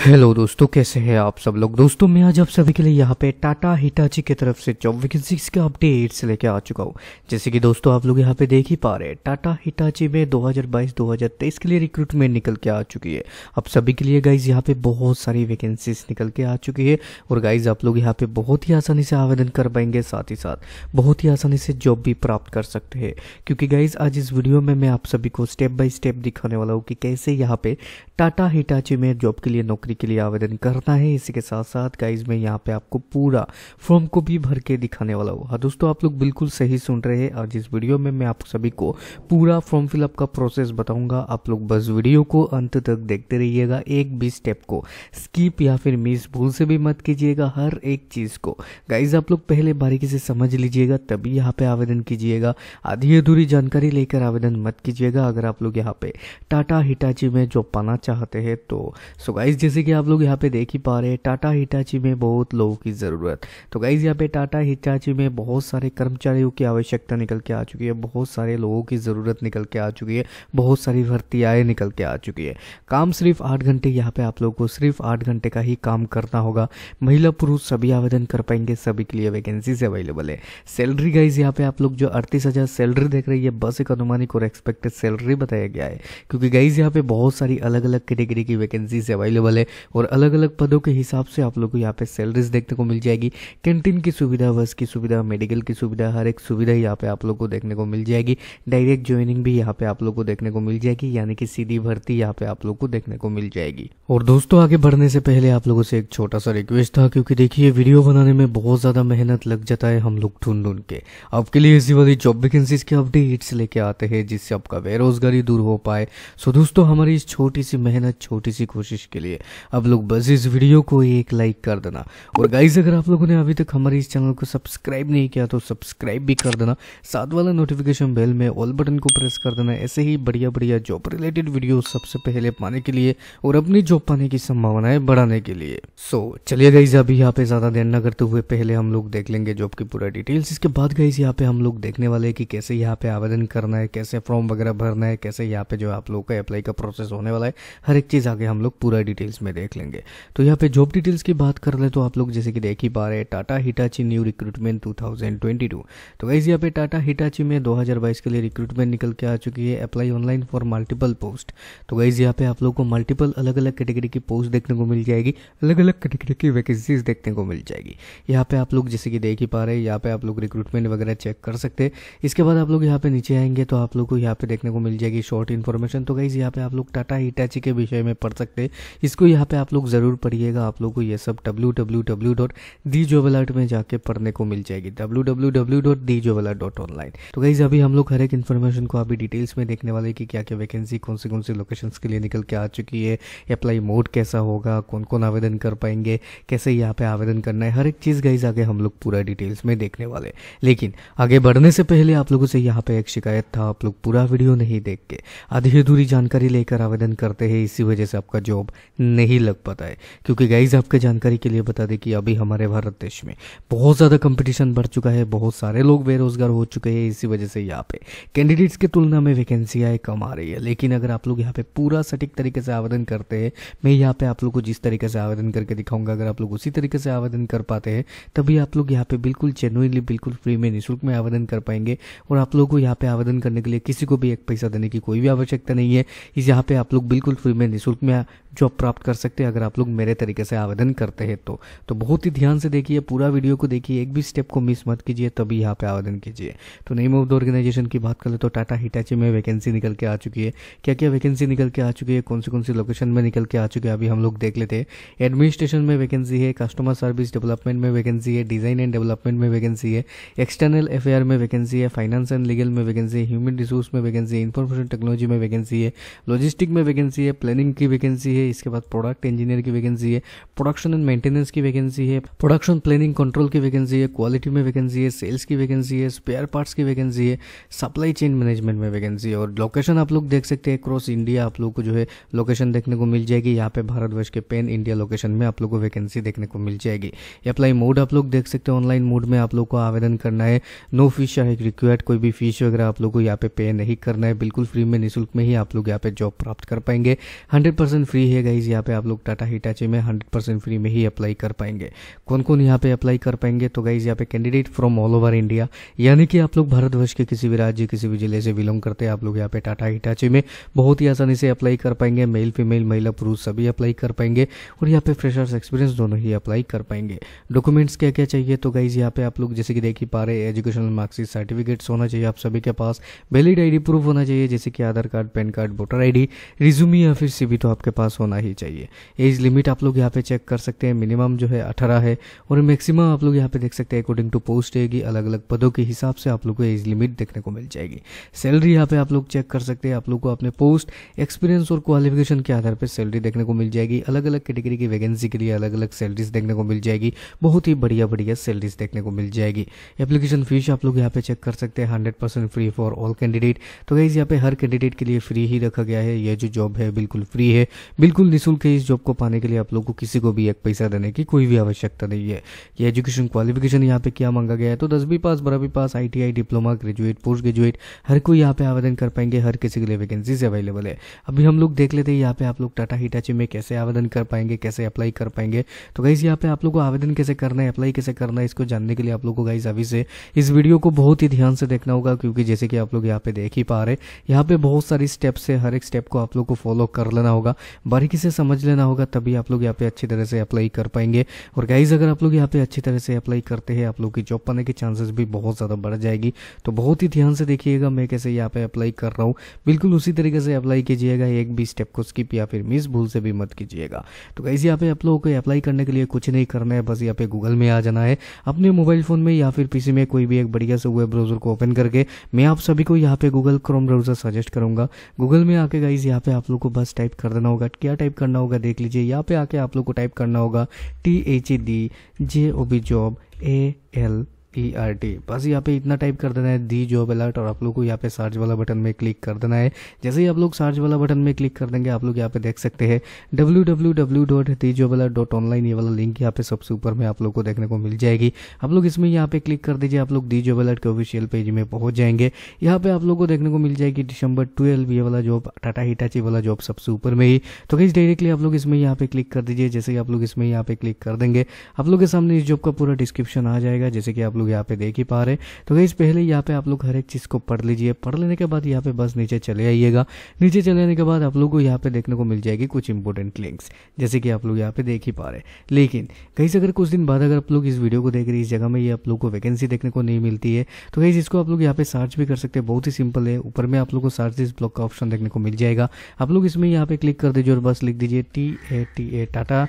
hello दोस्तों कैसे हैं आप सब लोग दोस्तों मैं आज आप सभी के लिए यहाँ पे टाटा हिटाची की तरफ से जॉब वैकेंसीज के अपडेट्स लेके आ चुका हूँ जैसे कि दोस्तों आप लोग यहाँ पे देख ही पा रहे हैं टाटा हिटाची में 2022-2023 के लिए रिक्रूटमेंट निकल के आ चुकी है आप सभी के लिए गाइज यहाँ पे बहुत सारी वैकेंसीज निकल के आ चुकी है और गाइज आप लोग यहाँ पे बहुत ही आसानी से आवेदन कर पाएंगे साथ ही साथ बहुत ही आसानी से जॉब भी प्राप्त कर सकते हैं क्योंकि गाइज आज इस वीडियो में मैं आप सभी को स्टेप बाय स्टेप दिखाने वाला हूँ कि कैसे यहाँ पे टाटा हिटाची में जॉब के लिए नौकरी नौकरी के लिए आवेदन करना है इसी के साथ साथ गाइज में यहाँ पे आपको पूरा फॉर्म को भी भर के दिखाने वाला हूँ हाँ दोस्तों आप लोग बिल्कुल सही सुन रहे हैं आज इस वीडियो में मैं आप सभी को पूरा फॉर्म फिलअप का प्रोसेस बताऊंगा आप लोग बस वीडियो को अंत तक देखते रहिएगा एक भी स्टेप को स्कीप या फिर मिस भूल से भी मत कीजिएगा हर एक चीज़ को गाइज आप लोग पहले बारीकी से समझ लीजिएगा तभी यहाँ पे आवेदन कीजिएगा आधी अधूरी जानकारी लेकर आवेदन मत कीजिएगा अगर आप लोग यहाँ पे टाटा हिटाची में जॉब पाना चाहते हैं तो सो गाइज जैसे जैसे कि आप लोग यहाँ पे देख ही पा रहे हैं टाटा हिटाची में बहुत लोगों की ज़रूरत तो गाइज़ यहाँ पे टाटा हिटाची में बहुत सारे कर्मचारियों की आवश्यकता निकल के आ चुकी है बहुत सारे लोगों की ज़रूरत निकल के आ चुकी है बहुत सारी आए निकल के आ चुकी है काम सिर्फ आठ घंटे यहाँ पे आप लोग को सिर्फ आठ घंटे का ही काम करना होगा महिला पुरुष सभी आवेदन कर पाएंगे सभी के लिए वैकेंसीज अवेलेबल है सैलरी गाइज यहाँ पे आप लोग जो अड़तीस हज़ार सैलरी देख रही है बस एक अनुमानिक और एक्सपेक्टेड सैलरी बताया गया है क्योंकि गाइज यहाँ पे बहुत सारी अलग अलग कैटेगरी की वैकेंसीज अवेलेबल है है और अलग अलग पदों के हिसाब से आप लोग को यहाँ पे सैलरीज देखने को मिल जाएगी कैंटीन की सुविधा बस की सुविधा मेडिकल की सुविधा हर एक सुविधा यहाँ पे आप लोग को देखने को मिल जाएगी डायरेक्ट ज्वाइनिंग भी यहाँ पे आप लोग को देखने को मिल जाएगी यानी कि सीधी भर्ती यहाँ पे आप लोग को देखने को मिल जाएगी और दोस्तों आगे बढ़ने से पहले आप लोगों से एक छोटा सा रिक्वेस्ट था क्योंकि देखिए वीडियो बनाने में बहुत ज्यादा मेहनत लग जाता है हम लोग ढूंढ ढूंढ के आपके लिए ऐसी वाली जॉब वैकेंसीज के अपडेट्स लेके आते हैं जिससे आपका बेरोजगारी दूर हो पाए सो दोस्तों हमारी इस छोटी सी मेहनत छोटी सी कोशिश के लिए आप लोग बस इस वीडियो को एक लाइक कर देना और गाइज अगर आप लोगों ने अभी तक हमारे इस चैनल को सब्सक्राइब नहीं किया तो सब्सक्राइब भी कर देना साथ वाला नोटिफिकेशन बेल में ऑल बटन को प्रेस कर देना ऐसे ही बढ़िया बढ़िया जॉब रिलेटेड वीडियो सबसे पहले पाने के लिए और अपनी जॉब पाने की संभावनाएं बढ़ाने के लिए सो चलिए गाइज अभी यहाँ पे ज्यादा देर न करते हुए पहले हम लोग देख लेंगे जॉब की पूरा डिटेल्स इसके बाद गाइज यहाँ पे हम लोग देखने वाले की कैसे यहाँ पे आवेदन करना है कैसे फॉर्म वगैरह भरना है कैसे यहाँ पे जो आप लोग का अप्लाई का प्रोसेस होने वाला है हर एक चीज आगे हम लोग पूरा डिटेल्स में देख लेंगे तो यहाँ पे जॉब डिटेल्स की बात कर ले तो आप लोग जैसे कि देख ही पा रहे हैं टाटा हिटाची न्यू रिक्रूटमेंट 2022 तो गाइज यहाँ पे टाटा हिटाची में 2022 के लिए रिक्रूटमेंट निकल के आ चुकी है apply online for multiple post तो गाइज यहाँ पे आप लोग को मल्टीपल अलग अलग कैटेगरी की पोस्ट देखने को मिल जाएगी अलग अलग कैटेगरी की वैकेंसीज देखने को मिल जाएगी यहाँ पे आप लोग जैसे कि देख ही पा रहे हैं यहाँ पे आप लोग रिक्रूटमेंट वगैरह चेक कर सकते हैं इसके बाद आप लोग यहाँ पे नीचे आएंगे तो आप लोग को यहाँ पे देखने को मिल जाएगी शॉर्ट इन्फॉर्मेशन तो गाइज यहाँ पे आप लोग टाटा हिटाची के विषय में पढ़ सकते हैं इसको यहाँ पे आप लोग ज़रूर पढ़िएगा आप लोग को ये सब W W W dot the job alert में जाके पढ़ने को मिल जाएगी W W W dot the job dot online तो गाइज अभी हम लोग हर एक इन्फॉर्मेशन को अभी डिटेल्स में देखने वाले कि क्या क्या वैकेंसी कौन से कौन से लोकेशन के लिए निकल के आ चुकी है अप्लाई मोड कैसा होगा कौन कौन आवेदन कर पाएंगे कैसे यहाँ पे आवेदन करना है हर एक चीज़ गाइज आगे हम लोग पूरा डिटेल्स में देखने वाले लेकिन आगे बढ़ने से पहले आप लोगों से यहाँ पे एक शिकायत था आप लोग पूरा वीडियो नहीं देख के आधी अधूरी जानकारी लेकर आवेदन करते हैं इसी वजह से आपका जॉब नहीं नहीं लग पाता है क्योंकि गाइज आपके जानकारी के लिए बता दें कि अभी हमारे भारत देश में बहुत ज़्यादा कंपटीशन बढ़ चुका है बहुत सारे लोग बेरोजगार हो चुके हैं इसी वजह से यहाँ पे कैंडिडेट्स की तुलना में वैकेंसियाँ कम आ रही है लेकिन अगर आप लोग यहाँ पे पूरा सटीक तरीके से आवेदन करते हैं मैं यहाँ पे आप लोग को जिस तरीके से आवेदन करके दिखाऊंगा अगर आप लोग उसी तरीके से आवेदन कर पाते हैं तभी आप लोग यहाँ पे बिल्कुल जेनुइनली बिल्कुल फ्री में निःशुल्क में आवेदन कर पाएंगे और आप लोग को यहाँ पे आवेदन करने के लिए किसी को भी एक पैसा देने की कोई भी आवश्यकता नहीं है इस यहाँ पे आप लोग बिल्कुल फ्री में निःशुल्क में जो आप प्राप्त कर सकते हैं अगर आप लोग मेरे तरीके से आवेदन करते हैं तो तो बहुत ही ध्यान से देखिए पूरा वीडियो को देखिए एक भी स्टेप को मिस मत कीजिए तभी यहाँ पे आवेदन कीजिए तो नेम ऑफ द ऑर्गेनाइजेशन की बात करें तो टाटा हिटाची में वैकेंसी निकल के आ चुकी है क्या क्या वैकेंसी निकल के आ चुकी है कौन सी कौन सी लोकेशन में निकल के आ चुकी है अभी हम लोग देख लेते हैं एडमिनिस्ट्रेशन में वैकेंसी है कस्टमर सर्विस डेवलपमेंट में वैकेंसी है डिजाइन एंड डेवलपमेंट में वैकेंसी है एक्सटर्नल अफेयर में वैकेंसी है फाइनेंस एंड लीगल में वैकेंसी है ह्यूमन रिसोर्स में वैकेंसी है इन्फॉर्मेशन टेक्नोलॉजी में वैकेंसी है लॉजिस्टिक में वैकेंसी है प्लानिंग की वैकेंसी है है इसके बाद प्रोडक्ट इंजीनियर की वैकेंसी है प्रोडक्शन एंड मेंटेनेंस की वैकेंसी है प्रोडक्शन प्लानिंग कंट्रोल की वैकेंसी है क्वालिटी में वैकेंसी है सेल्स की वैकेंसी है स्पेयर पार्ट्स की वैकेंसी है सप्लाई चेन मैनेजमेंट में वैकेंसी है और लोकेशन आप लोग देख सकते हैं क्रॉस इंडिया आप लोग को जो है लोकेशन देखने को मिल जाएगी यहाँ पे भारतवर्ष के पेन इंडिया लोकेशन में आप लोग को वैकेंसी देखने को मिल जाएगी अप्लाई मोड आप लोग देख सकते हैं ऑनलाइन मोड में आप लोग को आवेदन करना है नो फीस या रिक्वायर्ड कोई भी फीस वगैरह आप लोग को यहाँ पे पे नहीं करना है बिल्कुल फ्री में निःशुल्क में ही आप लोग यहाँ पे जॉब प्राप्त कर पाएंगे हंड्रेड परसेंट फ्री है गाइज यहाँ पे आप लोग टाटा हिटाची में 100 परसेंट फ्री में ही अप्लाई कर पाएंगे कौन कौन यहाँ पे अप्लाई कर पाएंगे तो गाइज यहाँ पे candidate from all over India यानी कि आप लोग भारतवर्ष के किसी भी राज्य किसी भी जिले से बिलोंग करते हैं आप लोग यहाँ पे टाटा हिटाची में बहुत ही आसानी से अप्लाई कर पाएंगे मेल फीमेल महिला पुरुष सभी अप्लाई कर पाएंगे और यहाँ पे फ्रेशर्स एक्सपीरियंस दोनों ही अप्लाई कर पाएंगे डॉक्यूमेंट्स क्या क्या चाहिए तो गाइज यहाँ पे आप लोग जैसे कि देख ही पा रहे एजुकेशनल मार्क्सिट सर्टिफिकेट्स होना चाहिए आप सभी के पास वैलिड आई प्रूफ होना चाहिए जैसे कि Aadhaar card PAN card voter ID resume या फिर सीबी तो आपके पास होना ही चाहिए एज लिमिट आप लोग यहाँ पे चेक कर सकते हैं मिनिमम जो है अठारह है और मैक्सिमम आप लोग यहाँ पे देख सकते हैं अकॉर्डिंग टू पोस्ट रहेगी अलग अलग पदों के हिसाब से आप लोग को एज लिमिट देखने को मिल जाएगी सैलरी यहाँ पे आप लोग चेक कर सकते हैं आप लोग को अपने पोस्ट एक्सपीरियंस और क्वालिफिकेशन के आधार पर सैलरी देखने को मिल जाएगी अलग अलग कैटेगरी की वैकेंसी के लिए अलग अलग सैलरीज देखने को मिल जाएगी बहुत ही बढ़िया बढ़िया सैलरीज देखने को मिल जाएगी एप्लीकेशन फीस आप लोग यहाँ पे चेक कर सकते हैं hundred percent free for all candidate तो गाइज यहाँ पे हर कैंडिडेट के लिए फ्री ही रखा गया है यह जो जॉब है बिल्कुल फ्री है बिल्कुल बिल्कुल निःशुल्क है इस जॉब को पाने के लिए आप लोग को किसी को भी एक पैसा देने की कोई भी आवश्यकता नहीं है ये एजुकेशन क्वालिफिकेशन यहाँ पे क्या मांगा गया है तो दसवीं पास बारहवीं पास आई डिप्लोमा ग्रेजुएट पोस्ट ग्रेजुएट हर कोई यहाँ पे आवेदन कर पाएंगे हर किसी के लिए वैकेंसीज अवेलेबल है अभी हम लोग देख लेते हैं यहाँ पे आप लोग टाटा हिटाची में कैसे आवेदन कर पाएंगे कैसे अप्लाई कर पाएंगे तो गाइज यहाँ पे आप लोग को आवेदन कैसे करना है अप्लाई कैसे करना है इसको जानने के लिए आप लोग को गाइज अभी से इस वीडियो को बहुत ही ध्यान से देखना होगा क्योंकि जैसे कि आप लोग यहाँ पे देख ही पा रहे यहाँ पे बहुत सारी स्टेप्स है हर एक स्टेप को आप लोग को फॉलो कर लेना होगा बारीकी से समझ लेना होगा तभी आप लोग यहाँ पे अच्छी तरह से अप्लाई कर पाएंगे और गाइज अगर आप लोग यहाँ पे अच्छी तरह से अप्लाई करते हैं आप लोग की जॉब पाने के चांसेस भी बहुत ज़्यादा बढ़ जाएगी तो बहुत ही ध्यान से देखिएगा मैं कैसे यहाँ पे अप्लाई कर रहा हूँ बिल्कुल उसी तरीके से अप्लाई कीजिएगा एक भी स्टेप को स्किप या फिर मिस भूल से भी मत कीजिएगा तो गाइज यहाँ पे आप लोगों को अप्लाई करने के लिए कुछ नहीं करना है बस यहाँ पे गूगल में आ जाना है अपने मोबाइल फोन में या फिर पीसी में कोई भी एक बढ़िया से वेब ब्राउजर को ओपन करके मैं आप सभी को यहाँ पे गूगल क्रोम ब्राउजर सजेस्ट करूंगा गूगल में आके गाइज यहाँ पे आप लोग को बस टाइप कर देना होगा क्या टाइप करना होगा देख लीजिए यहाँ पे आके आप लोग को टाइप करना होगा T H E D J O B job A L E R T बस यहाँ पे इतना टाइप कर देना है दी जॉब अलर्ट और आप लोग को यहाँ पे सर्च वाला बटन में क्लिक कर देना है जैसे ही आप लोग सर्च वाला बटन में क्लिक कर देंगे आप लोग यहाँ पे देख सकते हैं W W W dot the job alert dot online ये वाला लिंक यहाँ पे सबसे ऊपर में आप लोग को देखने को मिल जाएगी आप लोग इसमें यहाँ पे क्लिक कर दीजिए आप लोग दी जॉब अलर्ट के ऑफिशियल पेज में पहुंच जाएंगे यहाँ पे आप लोग को देखने को मिल जाएगी दिसंबर ट्वेल्व ये वाला जॉब टाटा हिटाची वाला जॉब सबसे ऊपर में ही तो कहीं डायरेक्टली आप लोग इसमें यहाँ पे क्लिक कर दीजिए जैसे ही आप लोग इसमें यहाँ पे क्लिक कर देंगे आप लोग के सामने इस जॉब का पूरा डिस्क्रिप्शन आ जाएगा जैसे कि आप लोग लोग यहाँ पे देख ही पा रहे तो गई पहले यहाँ पे आप लोग हर एक चीज़ को पढ़ लीजिए पढ़ लेने के बाद यहाँ पे बस नीचे चले आइएगा नीचे चले आने के बाद आप लोग को यहाँ पे देखने को मिल जाएगी कुछ इंपोर्टेंट लिंक्स जैसे कि आप लोग यहाँ पे देख ही पा रहे लेकिन कहीं से अगर कुछ दिन बाद अगर आप लोग इस वीडियो को देख रहे इस जगह में ये आप लोग को वैकेंसी देखने को नहीं मिलती है तो कहीं इसको आप लोग यहाँ पे सर्च भी कर सकते हैं बहुत ही सिंपल है ऊपर में आप लोग को सर्च इस ब्लॉक का ऑप्शन देखने को मिल जाएगा आप लोग इसमें यहाँ पे क्लिक कर दीजिए और बस लिख दीजिए T A T A Tata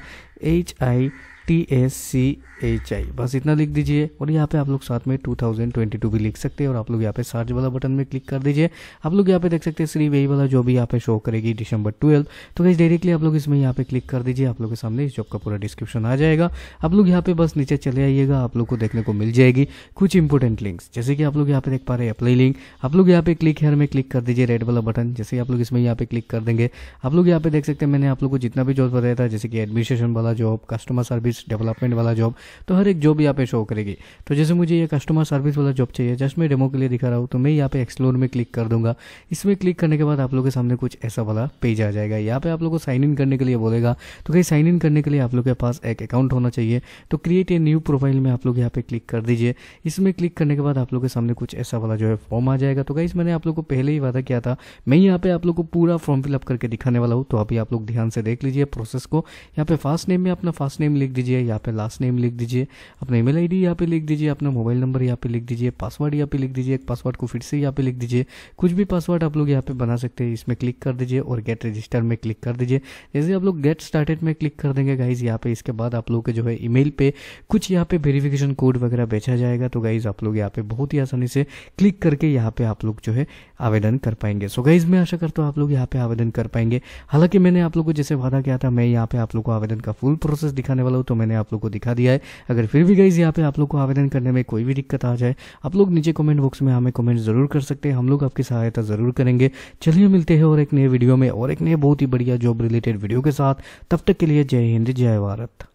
H I T S C H I बस इतना लिख दीजिए और यहाँ पे आप लोग साथ में 2022 भी लिख सकते हैं और आप लोग यहाँ पे सर्च वाला बटन में क्लिक कर दीजिए आप लोग यहाँ पे देख सकते हैं श्री वही वाला जो भी यहाँ पे शो करेगी दिसंबर ट्वेल्थ तो गैस डायरेक्टली आप लोग इसमें यहाँ पे क्लिक कर दीजिए आप लोग के सामने इस जॉब का पूरा डिस्क्रिप्शन आ जाएगा आप लोग यहाँ पे बस नीचे चले आइएगा आप लोग को देखने को मिल जाएगी कुछ इंपॉर्टेंट लिंक्स जैसे कि आप लोग यहाँ पे देख पा रहे हैं अप्लाई लिंक आप लोग यहाँ पे क्लिक हेयर में क्लिक कर दीजिए रेड वाला बटन जैसे आप लोग इसमें यहाँ पे क्लिक कर देंगे आप लोग यहाँ पे देख सकते हैं मैंने आप लोग को जितना भी जॉब बताया था जैसे कि एडमिनिस्ट्रेशन वाला job customer service service development वाला जॉब तो हर एक जॉब यहाँ पे शो करेगी तो जैसे मुझे ये कस्टमर सर्विस वाला जॉब चाहिए जस्ट मैं डेमो के लिए दिखा रहा हूँ तो मैं यहाँ पे एक्सप्लोर में क्लिक कर दूंगा इसमें क्लिक करने के बाद आप लोग के सामने कुछ ऐसा वाला पेज आ जाएगा यहाँ पे आप लोग को साइन इन करने के लिए बोलेगा तो कहीं साइन इन करने के लिए आप लोग के पास एक अकाउंट होना चाहिए तो क्रिएट ए न्यू प्रोफाइल में आप लोग यहाँ पे क्लिक कर दीजिए इसमें क्लिक करने के बाद आप लोग के सामने कुछ ऐसा वाला जो है फॉर्म आ जाएगा तो कहीं मैंने आप लोग को पहले ही वादा किया था मैं यहाँ पे आप लोग को पूरा फॉर्म फिलअप करके दिखाने वाला हूँ तो अभी आप लोग ध्यान से देख लीजिए प्रोसेस को यहाँ पे फास्ट नेम में अपना फास्ट नेम लिख दीजिए दीजिए यहाँ पे लास्ट नेम लिख दीजिए अपना ईमेल आईडी यहाँ पे लिख दीजिए अपना मोबाइल नंबर यहाँ पे लिख दीजिए पासवर्ड यहाँ पे लिख दीजिए एक पासवर्ड को फिर से यहाँ पे लिख दीजिए कुछ भी पासवर्ड आप लोग यहाँ पे बना सकते हैं इसमें क्लिक कर दीजिए और गेट रजिस्टर में क्लिक कर दीजिए जैसे आप लोग गेट स्टार्टेड में क्लिक कर देंगे गाइज यहाँ पे इसके बाद आप लोग के जो है ई पे कुछ यहाँ पे वेरिफिकेशन कोड वगैरह बेचा जाएगा तो गाइज आप लोग यहाँ पे बहुत ही आसानी से क्लिक करके यहाँ पे आप लोग जो है आवेदन कर पाएंगे सो गाइज मैं आशा करता हूँ आप लोग यहाँ पे आवेदन कर पाएंगे हालांकि मैंने आप लोग को जैसे वादा किया था मैं यहाँ पे आप लोग को आवेदन का फुल प्रोसेस दिखाने वाला हूँ तो तो मैंने आप लोग को दिखा दिया है अगर फिर भी गाइज यहाँ पे आप लोग को आवेदन करने में कोई भी दिक्कत आ जाए आप लोग नीचे कमेंट बॉक्स में हमें कमेंट जरूर कर सकते हैं हम लोग आपकी सहायता जरूर करेंगे चलिए मिलते हैं और एक नए वीडियो में और एक नए बहुत ही बढ़िया जॉब रिलेटेड वीडियो के साथ तब तक के लिए जय हिंद जय भारत